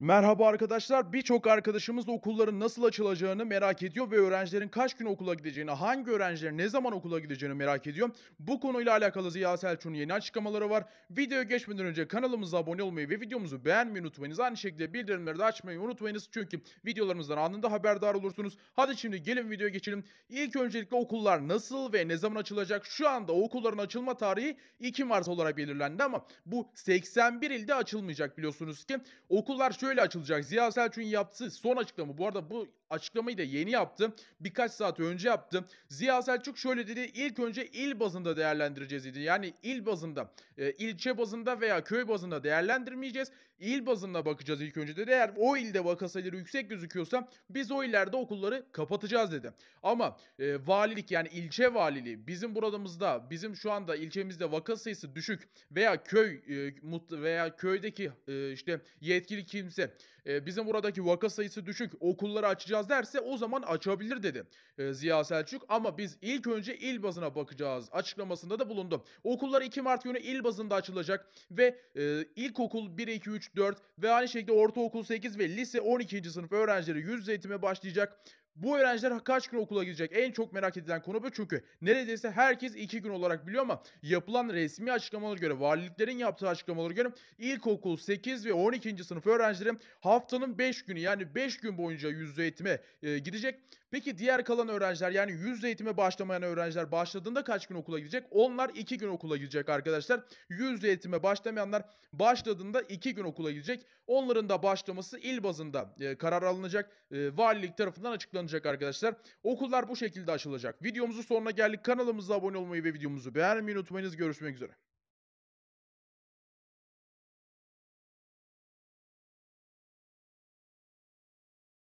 Merhaba arkadaşlar. Birçok arkadaşımız okulların nasıl açılacağını merak ediyor ve öğrencilerin kaç gün okula gideceğini, hangi öğrencilerin ne zaman okula gideceğini merak ediyor. Bu konuyla alakalı Ziya Selçuk'un yeni açıklamaları var. Videoya geçmeden önce kanalımıza abone olmayı ve videomuzu beğenmeyi unutmayınız. Aynı şekilde bildirimleri de açmayı unutmayınız. Çünkü videolarımızdan anında haberdar olursunuz. Hadi şimdi gelin videoya geçelim. İlk öncelikle okullar nasıl ve ne zaman açılacak? Şu anda okulların açılma tarihi 2 Mart olarak belirlendi ama bu 81 ilde açılmayacak biliyorsunuz ki. Okullar şöyle şöyle açılacak. Ziya Selçuk'un yaptığı son açıklama. Bu arada bu açıklamayı da yeni yaptı. Birkaç saat önce yaptı. Ziya Selçuk şöyle dedi. İlk önce il bazında değerlendireceğiz dedi. Yani il bazında, e, ilçe bazında veya köy bazında değerlendirmeyeceğiz. İl bazında bakacağız ilk önce dedi. Eğer o ilde vaka sayıları yüksek gözüküyorsa biz o illerde okulları kapatacağız dedi. Ama e, valilik yani ilçe valiliği bizim buradamızda, bizim şu anda ilçemizde vaka sayısı düşük veya köy e, veya köydeki e, işte yetkili kimse e, bizim buradaki vaka sayısı düşük okulları açacağız bakacağız derse o zaman açabilir dedi e, Ziya Selçuk. Ama biz ilk önce il bazına bakacağız açıklamasında da bulundu. Okullar 2 Mart günü il bazında açılacak ve e, ilkokul 1, 2, 3, 4 ve aynı şekilde ortaokul 8 ve lise 12. sınıf öğrencileri yüz eğitime başlayacak. Bu öğrenciler kaç gün okula gidecek? En çok merak edilen konu bu çünkü neredeyse herkes 2 gün olarak biliyor ama yapılan resmi açıklamalara göre, valiliklerin yaptığı açıklamalara göre ilkokul 8 ve 12. sınıf öğrencileri haftanın 5 günü yani 5 gün boyunca yüz eğitime e, gidecek. Peki diğer kalan öğrenciler yani yüz eğitime başlamayan öğrenciler başladığında kaç gün okula gidecek? Onlar 2 gün okula gidecek arkadaşlar. Yüz eğitime başlamayanlar başladığında 2 gün okula gidecek. Onların da başlaması il bazında e, karar alınacak. E, valilik tarafından açıklanacak açılacak arkadaşlar. Okullar bu şekilde açılacak. Videomuzun sonuna geldik. Kanalımıza abone olmayı ve videomuzu beğenmeyi unutmayınız. Görüşmek üzere.